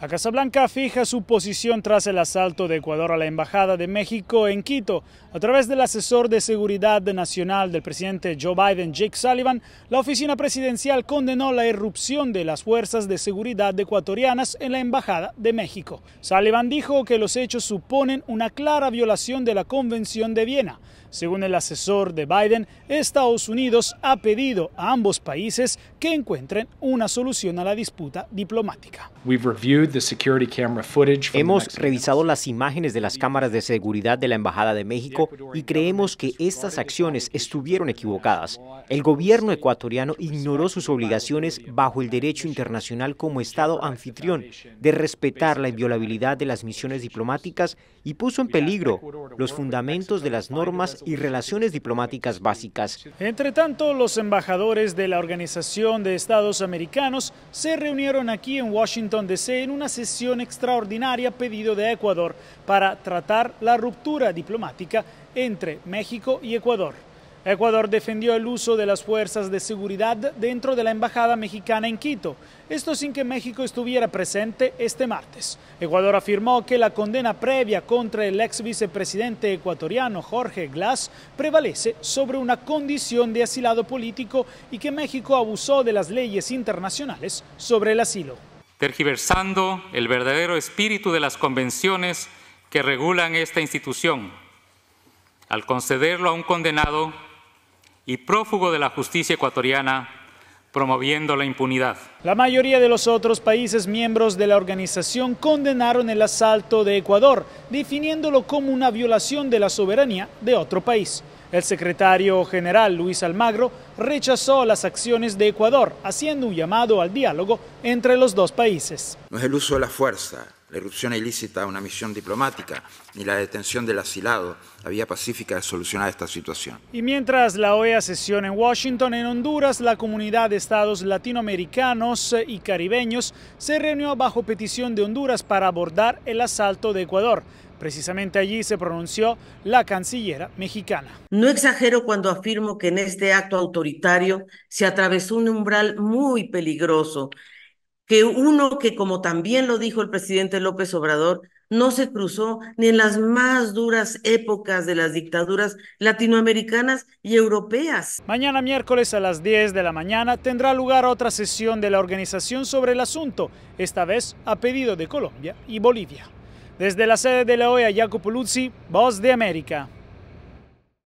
La Casa Blanca fija su posición tras el asalto de Ecuador a la Embajada de México en Quito. A través del asesor de seguridad nacional del presidente Joe Biden, Jake Sullivan, la oficina presidencial condenó la irrupción de las fuerzas de seguridad ecuatorianas en la Embajada de México. Sullivan dijo que los hechos suponen una clara violación de la Convención de Viena. Según el asesor de Biden, Estados Unidos ha pedido a ambos países que encuentren una solución a la disputa diplomática. Hemos revisado las imágenes de las cámaras de seguridad de la Embajada de México y creemos que estas acciones estuvieron equivocadas. El gobierno ecuatoriano ignoró sus obligaciones bajo el derecho internacional como Estado anfitrión de respetar la inviolabilidad de las misiones diplomáticas y puso en peligro los fundamentos de las normas y relaciones diplomáticas básicas. Entre tanto, los embajadores de la Organización de Estados Americanos se reunieron aquí en Washington en una sesión extraordinaria pedido de Ecuador para tratar la ruptura diplomática entre México y Ecuador. Ecuador defendió el uso de las fuerzas de seguridad dentro de la Embajada Mexicana en Quito, esto sin que México estuviera presente este martes. Ecuador afirmó que la condena previa contra el ex vicepresidente ecuatoriano Jorge Glass prevalece sobre una condición de asilado político y que México abusó de las leyes internacionales sobre el asilo tergiversando el verdadero espíritu de las convenciones que regulan esta institución, al concederlo a un condenado y prófugo de la justicia ecuatoriana, promoviendo la impunidad. La mayoría de los otros países miembros de la organización condenaron el asalto de Ecuador, definiéndolo como una violación de la soberanía de otro país. El secretario general Luis Almagro rechazó las acciones de Ecuador, haciendo un llamado al diálogo entre los dos países. No es el uso de la fuerza, la irrupción ilícita una misión diplomática ni la detención del asilado había pacífica de solucionar esta situación. Y mientras la OEA sesiona en Washington, en Honduras, la comunidad de estados latinoamericanos y caribeños se reunió bajo petición de Honduras para abordar el asalto de Ecuador. Precisamente allí se pronunció la cancillera mexicana. No exagero cuando afirmo que en este acto autoritario se atravesó un umbral muy peligroso que uno que, como también lo dijo el presidente López Obrador, no se cruzó ni en las más duras épocas de las dictaduras latinoamericanas y europeas. Mañana miércoles a las 10 de la mañana tendrá lugar otra sesión de la organización sobre el asunto, esta vez a pedido de Colombia y Bolivia. Desde la sede de la OEA, Jacopo Luzzi, Voz de América.